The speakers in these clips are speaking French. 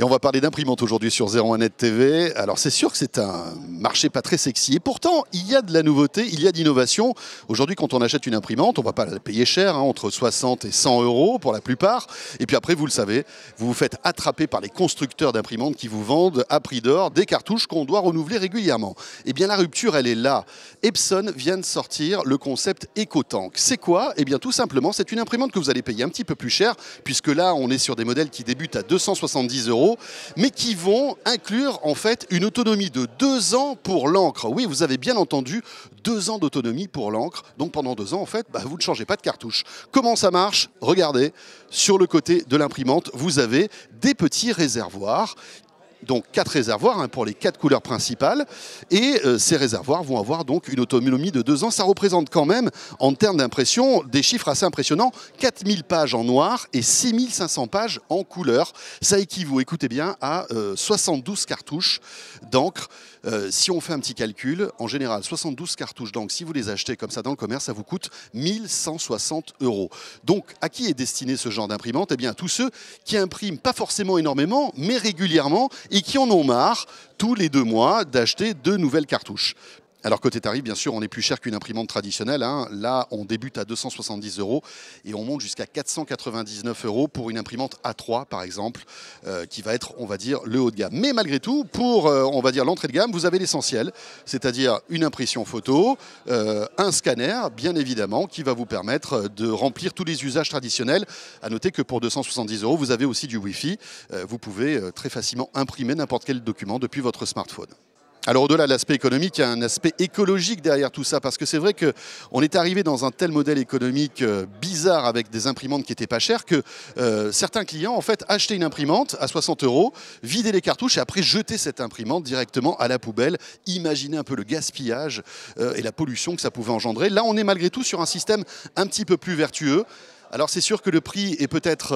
Et on va parler d'imprimante aujourd'hui sur 01net TV. Alors c'est sûr que c'est un marché pas très sexy. Et pourtant, il y a de la nouveauté, il y a d'innovation. Aujourd'hui, quand on achète une imprimante, on ne va pas la payer cher, hein, entre 60 et 100 euros pour la plupart. Et puis après, vous le savez, vous vous faites attraper par les constructeurs d'imprimantes qui vous vendent à prix d'or des cartouches qu'on doit renouveler régulièrement. Eh bien la rupture, elle est là. Epson vient de sortir le concept EcoTank. C'est quoi Eh bien tout simplement, c'est une imprimante que vous allez payer un petit peu plus cher, puisque là, on est sur des modèles qui débutent à 270 euros mais qui vont inclure en fait une autonomie de deux ans pour l'encre. Oui, vous avez bien entendu, deux ans d'autonomie pour l'encre. Donc pendant deux ans, en fait, bah, vous ne changez pas de cartouche. Comment ça marche Regardez, sur le côté de l'imprimante, vous avez des petits réservoirs donc quatre réservoirs hein, pour les quatre couleurs principales. Et euh, ces réservoirs vont avoir donc une autonomie de deux ans. Ça représente quand même, en termes d'impression, des chiffres assez impressionnants 4000 pages en noir et 6500 pages en couleur. Ça équivaut, écoutez bien, à 72 euh, cartouches d'encre. Euh, si on fait un petit calcul, en général, 72 cartouches d'encre, si vous les achetez comme ça dans le commerce, ça vous coûte 1160 euros. Donc, à qui est destiné ce genre d'imprimante Eh bien, tous ceux qui impriment pas forcément énormément, mais régulièrement et qui en ont marre tous les deux mois d'acheter deux nouvelles cartouches. Alors côté tarif, bien sûr, on est plus cher qu'une imprimante traditionnelle. Hein. Là, on débute à 270 euros et on monte jusqu'à 499 euros pour une imprimante A3, par exemple, euh, qui va être, on va dire, le haut de gamme. Mais malgré tout, pour, euh, on va dire, l'entrée de gamme, vous avez l'essentiel, c'est-à-dire une impression photo, euh, un scanner, bien évidemment, qui va vous permettre de remplir tous les usages traditionnels. À noter que pour 270 euros, vous avez aussi du Wi-Fi. vous pouvez très facilement imprimer n'importe quel document depuis votre smartphone. Alors au-delà de l'aspect économique, il y a un aspect écologique derrière tout ça, parce que c'est vrai qu'on est arrivé dans un tel modèle économique euh, bizarre avec des imprimantes qui n'étaient pas chères que euh, certains clients en fait achetaient une imprimante à 60 euros, vidaient les cartouches et après jetaient cette imprimante directement à la poubelle. Imaginez un peu le gaspillage euh, et la pollution que ça pouvait engendrer. Là, on est malgré tout sur un système un petit peu plus vertueux. Alors c'est sûr que le prix est peut-être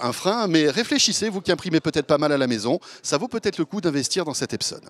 un frein, mais réfléchissez, vous qui imprimez peut-être pas mal à la maison, ça vaut peut-être le coup d'investir dans cette Epson.